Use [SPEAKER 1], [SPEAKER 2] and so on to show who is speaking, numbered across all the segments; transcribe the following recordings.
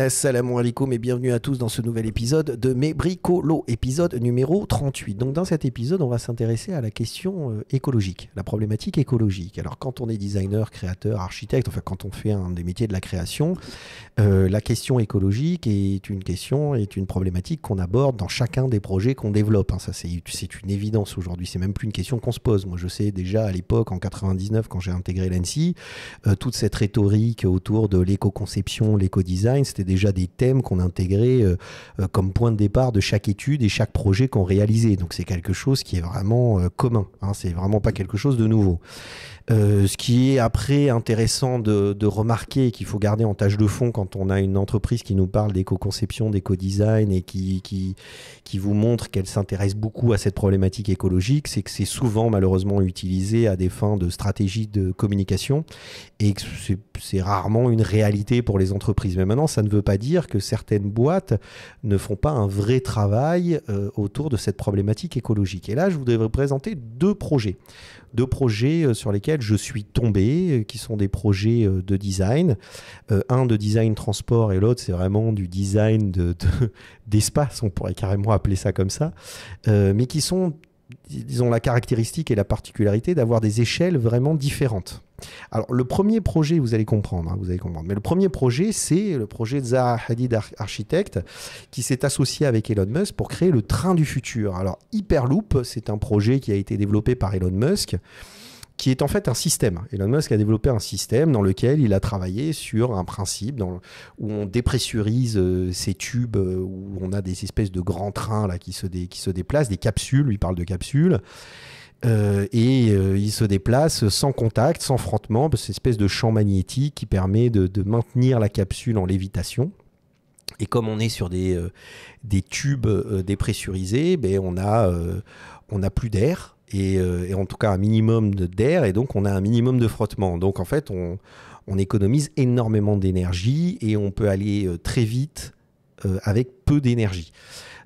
[SPEAKER 1] Assalamu alaikum et bienvenue à tous dans ce nouvel épisode de Mes Bricolos, épisode numéro 38. Donc dans cet épisode, on va s'intéresser à la question euh, écologique, la problématique écologique. Alors quand on est designer, créateur, architecte, enfin quand on fait un des métiers de la création, euh, la question écologique est une question, est une problématique qu'on aborde dans chacun des projets qu'on développe. Hein. Ça c'est une évidence aujourd'hui, c'est même plus une question qu'on se pose. Moi je sais déjà à l'époque, en 99, quand j'ai intégré l'ANSI, euh, toute cette rhétorique autour de l'éco-conception, l'éco-design, c'était déjà des thèmes qu'on intégrait euh, euh, comme point de départ de chaque étude et chaque projet qu'on réalisait. Donc c'est quelque chose qui est vraiment euh, commun. Hein. c'est vraiment pas quelque chose de nouveau. Euh, ce qui est après intéressant de, remarquer et qu'il faut garder en tâche de fond quand on a une entreprise qui nous parle d'éco-conception, d'éco-design et qui, qui, qui, vous montre qu'elle s'intéresse beaucoup à cette problématique écologique, c'est que c'est souvent malheureusement utilisé à des fins de stratégie de communication et que c'est rarement une réalité pour les entreprises. Mais maintenant, ça ne veut pas dire que certaines boîtes ne font pas un vrai travail euh, autour de cette problématique écologique. Et là, je voudrais vous présenter deux projets, deux projets euh, sur lesquels je suis tombé, euh, qui sont des projets euh, de design. Euh, un de design transport et l'autre, c'est vraiment du design d'espace, on pourrait carrément appeler ça comme ça, mais qui sont disons la caractéristique et la particularité d'avoir des échelles vraiment différentes. Alors le premier projet, vous allez comprendre, hein, vous allez comprendre. Mais le premier projet, c'est le projet de Zaha Hadid Architect, qui s'est associé avec Elon Musk pour créer le train du futur. Alors Hyperloop, c'est un projet qui a été développé par Elon Musk qui est en fait un système. Elon Musk a développé un système dans lequel il a travaillé sur un principe dans où on dépressurise ces euh, tubes, euh, où on a des espèces de grands trains là, qui, se qui se déplacent, des capsules, il parle de capsules. Euh, et ils se déplacent sans contact, sans frottement, parce espèce de champ magnétique qui permet de, maintenir la capsule en lévitation. Et comme on est sur des, des tubes dépressurisés, ben on a, on a plus d'air. Euh, et, en tout cas un minimum d'air, et donc on a un minimum de frottement. Donc en fait, on économise énormément d'énergie et on peut aller euh, très vite euh, avec peu d'énergie.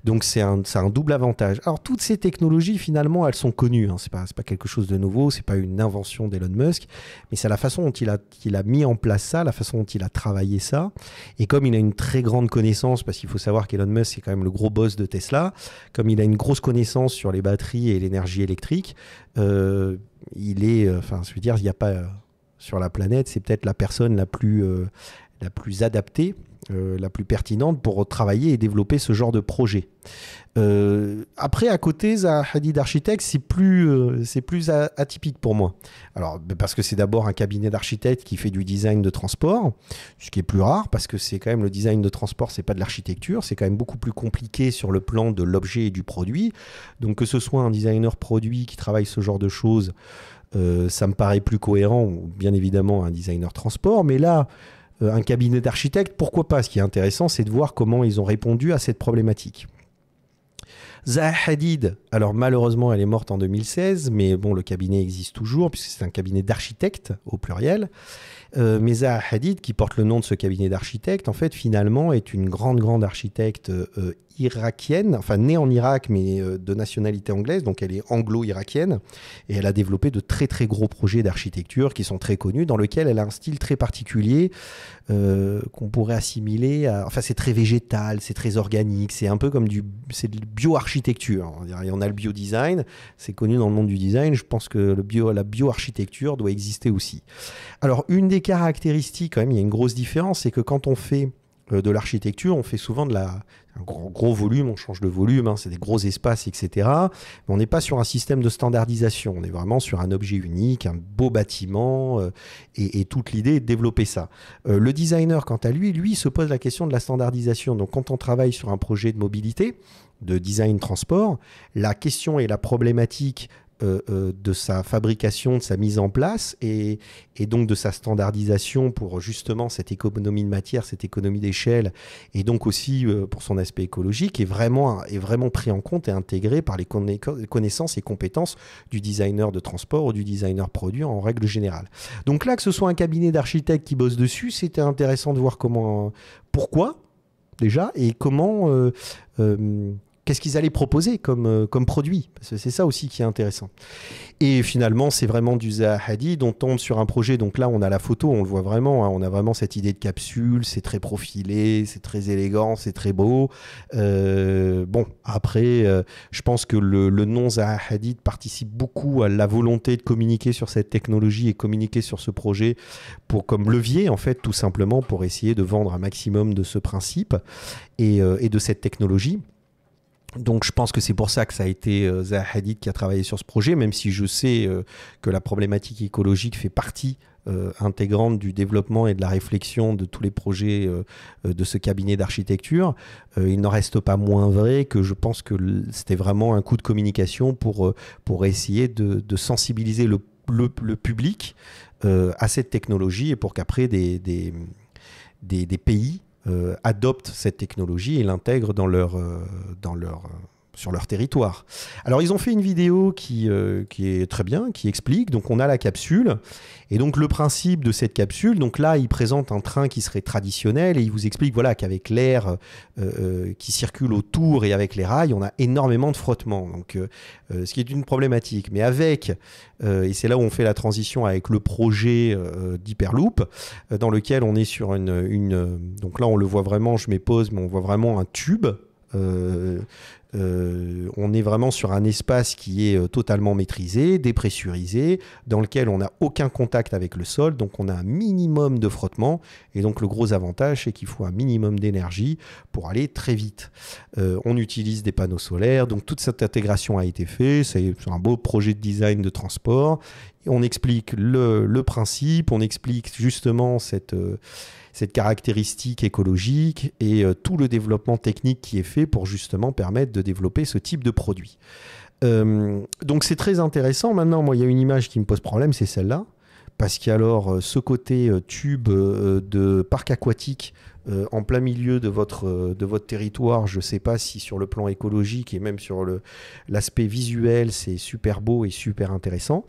[SPEAKER 1] Donc c'est un, un double avantage. Alors toutes ces technologies, finalement, elles sont connues. Hein. Ce n'est pas, quelque chose de nouveau, ce n'est pas une invention d'Elon Musk, mais c'est la façon dont il a, mis en place ça, la façon dont il a travaillé ça. Et comme il a une très grande connaissance, parce qu'il faut savoir qu'Elon Musk, c'est quand même le gros boss de Tesla, comme il a une grosse connaissance sur les batteries et l'énergie électrique, euh, il est, euh, enfin, je veux dire, il n'y a pas... sur la planète, c'est peut-être la personne la plus, la plus adaptée euh, la plus pertinente pour travailler et développer ce genre de projet. Euh, après, à côté, Zahadid dit c'est plus, euh, plus atypique pour moi. Alors, parce que c'est d'abord un cabinet d'architectes qui fait du design de transport, ce qui est plus rare parce que c'est quand même le design de transport, c'est pas de l'architecture, c'est quand même beaucoup plus compliqué sur le plan de l'objet et du produit. Donc, que ce soit un designer produit qui travaille ce genre de choses, ça me paraît plus cohérent, bien évidemment, un designer transport. Mais là, euh, un cabinet d'architectes, pourquoi pas Ce qui est intéressant, c'est de voir comment ils ont répondu à cette problématique. Zaha Hadid, alors malheureusement elle est morte en 2016, mais bon le cabinet existe toujours puisque c'est un cabinet d'architectes au pluriel. Euh, mais Zaha Hadid, qui porte le nom de ce cabinet d'architectes, en fait finalement est une grande grande architecte euh, irakienne, enfin née en Irak mais euh, de nationalité anglaise, donc elle est anglo-irakienne et elle a développé de très très gros projets d'architecture qui sont très connus, dans lequel elle a un style très particulier qu'on pourrait assimiler à... Enfin c'est très végétal, c'est très organique, c'est un peu comme du, bio-architecture il On, en a le biodesign, c'est connu dans le monde du design. Je pense que bio, la bioarchitecture doit exister aussi. Alors, une des caractéristiques, quand même, il y a une grosse différence, c'est que quand on fait euh, de l'architecture, on fait souvent de la, un gros, volume, on change de volume, hein, c'est des gros espaces, etc. on n'est pas sur un système de standardisation, on est vraiment sur un objet unique, un beau bâtiment, euh, et, toute l'idée est de développer ça. Euh, le designer, quant à lui, lui se pose la question de la standardisation. Donc quand on travaille sur un projet de mobilité, de design transport, la question et la problématique euh, euh, de sa fabrication, de sa mise en place et, donc de sa standardisation pour justement cette économie de matière, cette économie d'échelle et donc aussi euh, pour son aspect écologique est vraiment, est vraiment pris en compte et intégré par les connaissances et compétences du designer de transport ou du designer produit en règle générale. Donc là, que ce soit un cabinet d'architectes qui bosse dessus, c'était intéressant de voir comment, pourquoi déjà et comment Qu'est-ce qu'ils allaient proposer comme, euh, comme produit Parce que c'est ça aussi qui est intéressant. Et finalement, c'est vraiment du Zahadi dont on tombe sur un projet. Donc là, on a la photo, on le voit vraiment. Hein. on a vraiment cette idée de capsule. C'est très profilé, c'est très élégant, c'est très beau. Euh, bon, après, euh, je pense que le, le nom Zahadi participe beaucoup à la volonté de communiquer sur cette technologie et communiquer sur ce projet pour comme levier, en fait, tout simplement pour essayer de vendre un maximum de ce principe et, et de cette technologie. Donc je pense que c'est pour ça que ça a été euh, qui a travaillé sur ce projet, même si je sais euh, que la problématique écologique fait partie euh, intégrante du développement et de la réflexion de tous les projets euh, de ce cabinet d'architecture. il n'en reste pas moins vrai que je pense que c'était vraiment un coup de communication pour, pour essayer de, sensibiliser le, public à cette technologie et pour qu'après des pays euh, adoptent cette technologie et l'intègrent dans leur, euh, dans leur euh, sur leur territoire. Alors ils ont fait une vidéo qui, euh, qui est très bien, qui explique, donc on a la capsule, et donc le principe de cette capsule, donc là ils présentent un train qui serait traditionnel, et ils vous expliquent voilà, qu'avec l'air euh, euh, qui circule autour et avec les rails, on a énormément de frottement, donc, ce qui est une problématique. Mais avec, et c'est là où on fait la transition avec le projet d'Hyperloop, dans lequel on est sur une, une... Donc là on le voit vraiment, je m'épose, mais on voit vraiment un tube euh, euh, on est vraiment sur un espace qui est euh, totalement maîtrisé, dépressurisé, dans lequel on n'a aucun contact avec le sol, donc on a un minimum de frottement. Et donc le gros avantage, c'est qu'il faut un minimum d'énergie pour aller très vite. Euh, on utilise des panneaux solaires, donc toute cette intégration a été faite. C'est un beau projet de design de transport on explique le, principe, on explique justement cette, euh, caractéristique écologique et euh, tout le développement technique qui est fait pour justement permettre de développer ce type de produit. Euh, donc c'est très intéressant. Maintenant, moi, il y a une image qui me pose problème, c'est celle-là. Parce qu'il y a alors ce côté tube de parc aquatique euh, en plein milieu de votre, euh, de votre territoire. Je ne sais pas si sur le plan écologique et même sur l'aspect visuel, c'est super beau et super intéressant.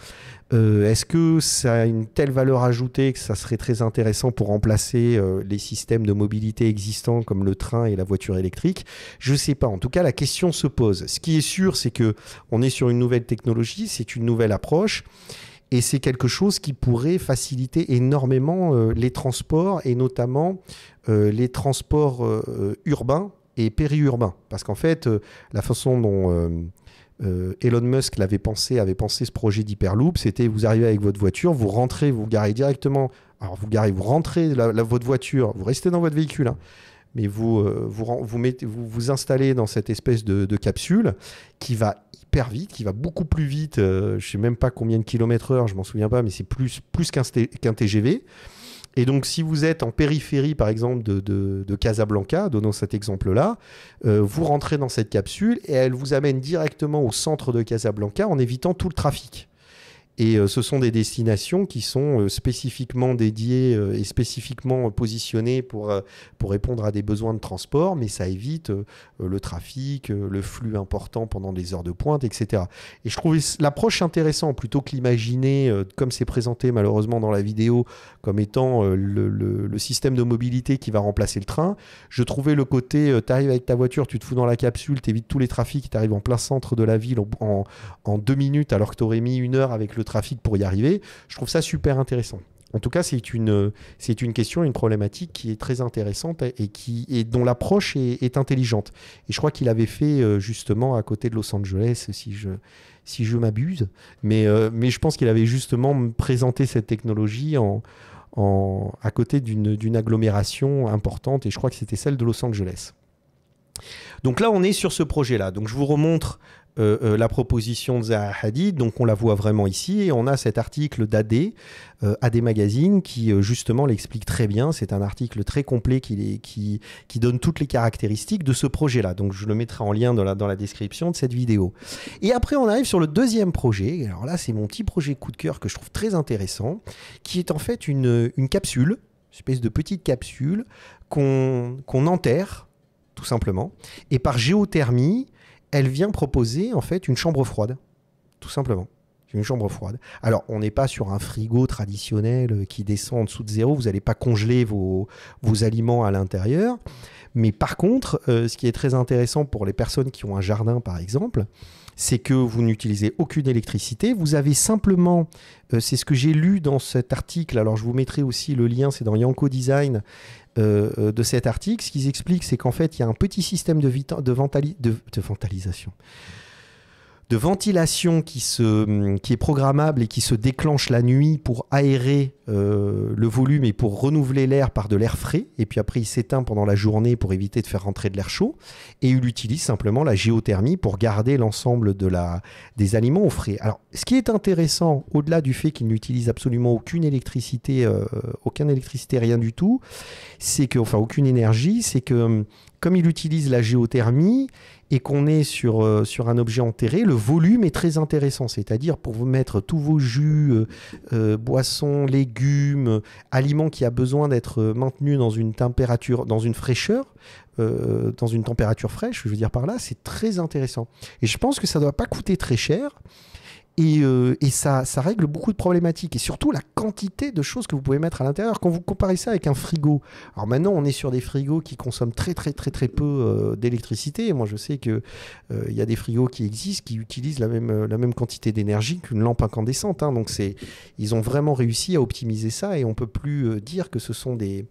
[SPEAKER 1] Euh, est-ce que ça a une telle valeur ajoutée que ça serait très intéressant pour remplacer les systèmes de mobilité existants comme le train et la voiture électrique Je ne sais pas. En tout cas, la question se pose. Ce qui est sûr, c'est que on est sur une nouvelle technologie, c'est une nouvelle approche. Et c'est quelque chose qui pourrait faciliter énormément euh, les transports et notamment euh, les transports euh, urbains et périurbains. Parce qu'en fait, la façon dont Elon Musk l'avait pensé, avait pensé ce projet d'Hyperloop, c'était vous arrivez avec votre voiture, vous rentrez, vous garez directement. Alors vous garez, vous rentrez votre voiture, vous restez dans votre véhicule. Hein, mais euh, vous, vous, installez dans cette espèce de, capsule qui va hyper vite, qui va beaucoup plus vite, euh, je ne sais même pas combien de kilomètres heure, je m'en souviens pas, mais c'est plus, plus qu'un TGV. Et donc, si vous êtes en périphérie, par exemple, de, Casablanca, donnons cet exemple-là, euh, vous rentrez dans cette capsule et elle vous amène directement au centre de Casablanca en évitant tout le trafic. Et euh, ce sont des destinations qui sont euh, spécifiquement dédiées euh, et spécifiquement positionnées pour, pour répondre à des besoins de transport, mais ça évite le trafic, le flux important pendant des heures de pointe, etc. Et je trouvais l'approche intéressante, plutôt que l'imaginer, comme c'est présenté malheureusement dans la vidéo, comme étant le, le, système de mobilité qui va remplacer le train, je trouvais le côté, arrives avec ta voiture, tu te fous dans la capsule, tu évites tous les trafics, tu arrives en plein centre de la ville en, en, deux minutes, alors que aurais mis une heure avec le trafic pour y arriver. Je trouve ça super intéressant. En tout cas, c'est une, c'est une question, une problématique qui est très intéressante et, qui, et dont l'approche est, intelligente. Et je crois qu'il avait fait euh, justement à côté de Los Angeles, si je, si je m'abuse. Mais, euh, mais je pense qu'il avait justement présenté cette technologie en, en, à côté d'une agglomération importante, et je crois que c'était celle de Los Angeles. Donc là, on est sur ce projet-là. Donc je vous remontre euh, euh, la proposition de Zaha Hadid, donc on la voit vraiment ici, et on a cet article d'AD, euh, AD Magazine, qui justement l'explique très bien, c'est un article très complet qui, donne toutes les caractéristiques de ce projet-là, donc je le mettrai en lien dans la, description de cette vidéo. Et après on arrive sur le deuxième projet, alors là c'est mon petit projet coup de cœur que je trouve très intéressant, qui est en fait une, capsule, une espèce de petite capsule qu'on enterre simplement. Et par géothermie, elle vient proposer en fait une chambre froide, tout simplement. Une chambre froide. Alors, on n'est pas sur un frigo traditionnel euh, qui descend en dessous de zéro. Vous n'allez pas congeler vos, aliments à l'intérieur. Mais par contre, euh, ce qui est très intéressant pour les personnes qui ont un jardin, par exemple, c'est que vous n'utilisez aucune électricité. Vous avez simplement, euh, c'est ce que j'ai lu dans cet article, alors je vous mettrai aussi le lien, c'est dans Yanko Design euh, euh, de cet article. Ce qu'ils expliquent, c'est qu'en fait, il y a un petit système de, de, de, de, de ventilation qui, se, qui est programmable et qui se déclenche la nuit pour aérer euh, le volume et pour renouveler l'air par de l'air frais. Et puis après, il s'éteint pendant la journée pour éviter de faire rentrer de l'air chaud. Et il utilise simplement la géothermie pour garder l'ensemble de la, des aliments au frais. Alors, ce qui est intéressant, au-delà du fait qu'il n'utilise absolument aucune électricité, euh, aucune électricité, rien du tout, c'est que, enfin, aucune énergie, c'est que hum, comme il utilise la géothermie et qu'on est sur, euh, sur un objet enterré, le volume est très intéressant. C'est-à-dire pour vous mettre tous vos jus, euh, euh, boissons, légumes, aliments qui a besoin d'être maintenu dans une température, dans une fraîcheur, dans une température fraîche, je veux dire par là, c'est très intéressant. Et je pense que ça ne doit pas coûter très cher. Euh, et, ça, ça, règle beaucoup de problématiques. Et surtout la quantité de choses que vous pouvez mettre à l'intérieur. Quand vous comparez ça avec un frigo, alors maintenant on est sur des frigos qui consomment très très très très peu euh, d'électricité. Moi je sais qu'il euh, il y a des frigos qui existent qui utilisent la même, la même quantité d'énergie qu'une lampe incandescente. Hein. Donc ils ont vraiment réussi à optimiser ça et on peut plus dire que ce sont des,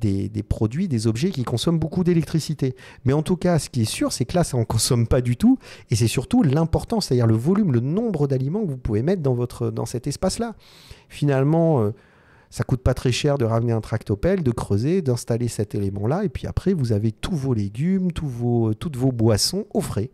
[SPEAKER 1] des, produits, des objets qui consomment beaucoup d'électricité. Mais en tout cas, ce qui est sûr, c'est que là, ça n'en consomme pas du tout. Et c'est surtout l'importance, c'est-à-dire le volume, le nombre d'aliments que vous pouvez mettre dans, votre, dans cet espace-là. Finalement, euh, ça coûte pas très cher de ramener un tractopelle, de creuser, d'installer cet élément-là. Et puis après, vous avez tous vos légumes, tous vos, toutes vos boissons au frais.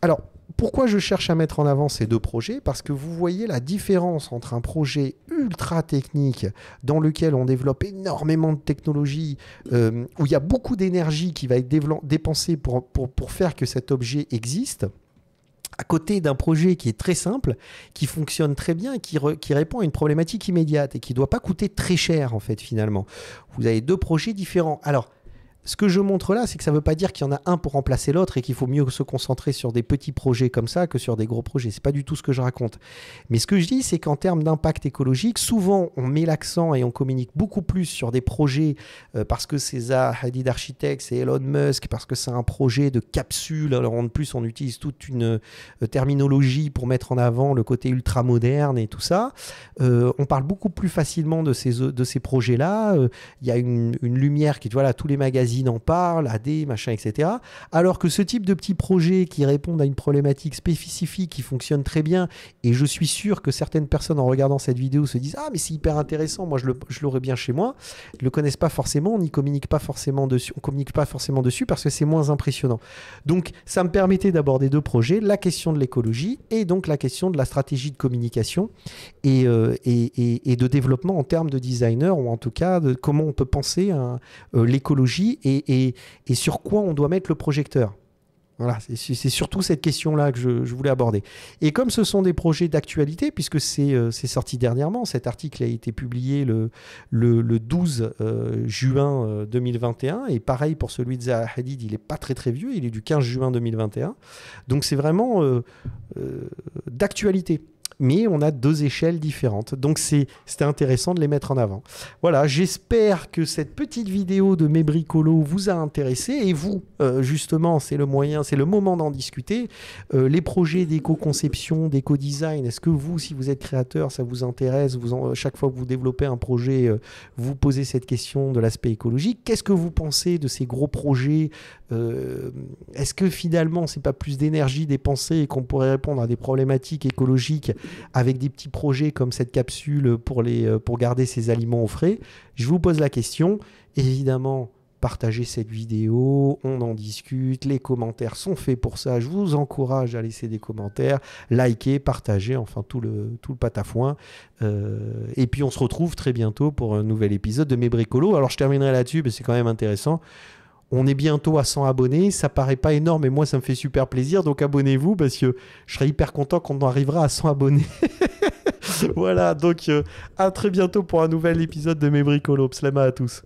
[SPEAKER 1] Alors, pourquoi je cherche à mettre en avant ces deux projets Parce que vous voyez la différence entre un projet ultra technique dans lequel on développe énormément de technologies, euh, où il y a beaucoup d'énergie qui va être dépensée pour, pour, pour faire que cet objet existe à côté d'un projet qui est très simple, qui fonctionne très bien, qui, qui répond à une problématique immédiate et qui ne doit pas coûter très cher en fait finalement. Vous avez deux projets différents. Alors ce que je montre là, c'est que ça ne veut pas dire qu'il y en a un pour remplacer l'autre et qu'il faut mieux se concentrer sur des petits projets comme ça que sur des gros projets. C'est pas du tout ce que je raconte. Mais ce que je dis, c'est qu'en termes d'impact écologique, souvent on met l'accent et on communique beaucoup plus sur des projets euh, parce que c'est Hadid Architects, c'est Elon Musk, parce que c'est un projet de capsule. Alors en plus, on utilise toute une euh, terminologie pour mettre en avant le côté ultra moderne et tout ça. Euh, on parle beaucoup plus facilement de ces, de ces projets-là. Il y a une, une lumière qui, voilà, tous les magazines n'en en parle, AD, machin, etc. Alors que ce type de petits projets qui répondent à une problématique spécifique, qui fonctionne très bien, et je suis sûr que certaines personnes en regardant cette vidéo se disent Ah, mais c'est hyper intéressant, moi je l'aurais bien chez moi, ne le connaissent pas forcément, on n'y communique pas forcément dessus, on communique pas forcément dessus parce que c'est moins impressionnant. Donc ça me permettait d'aborder deux projets, la question de l'écologie et donc la question de la stratégie de communication et, euh, et, et, de développement en termes de designer, ou en tout cas de comment on peut penser hein, euh, l'écologie l'écologie et, sur quoi on doit mettre le projecteur. Voilà, c'est surtout cette question-là que je, voulais aborder. Et comme ce sont des projets d'actualité, puisque c'est euh, sorti dernièrement, cet article a été publié le, 12 euh, juin 2021, euh, et pareil pour celui de Zaha Hadid, il n'est pas très très vieux, il est du 15 juin 2021. Donc c'est vraiment d'actualité mais on a deux échelles différentes. Donc c'était intéressant de les mettre en avant. Voilà, j'espère que cette petite vidéo de mes bricolos vous a intéressé et vous, euh, justement, c'est le moyen, c'est le moment d'en discuter. Euh, les projets d'éco-conception, d'éco-design, est-ce que vous, si vous êtes créateur, ça vous intéresse vous Chaque fois que vous développez un projet, euh, vous posez cette question de l'aspect écologique. Qu'est-ce que vous pensez de ces gros projets Est-ce que finalement, c'est pas plus d'énergie dépensée et qu'on pourrait répondre à des problématiques écologiques avec des petits projets comme cette capsule pour, les, euh, pour garder ses aliments au frais. Je vous pose la question. Évidemment, partagez cette vidéo, on en discute, les commentaires sont faits pour ça, je vous encourage à laisser des commentaires, liker, partager, enfin tout le, tout le patafouin. Euh, et puis on se retrouve très bientôt pour un nouvel épisode de Mes Bricolos. Alors je terminerai là-dessus, mais c'est quand même intéressant on est bientôt à 100 abonnés, ça paraît pas énorme et moi ça me fait super plaisir, donc abonnez-vous parce que je serai hyper content qu'on arrivera à 100 abonnés. voilà, donc euh, à très bientôt pour un nouvel épisode de Mes bricolos. Slama à tous.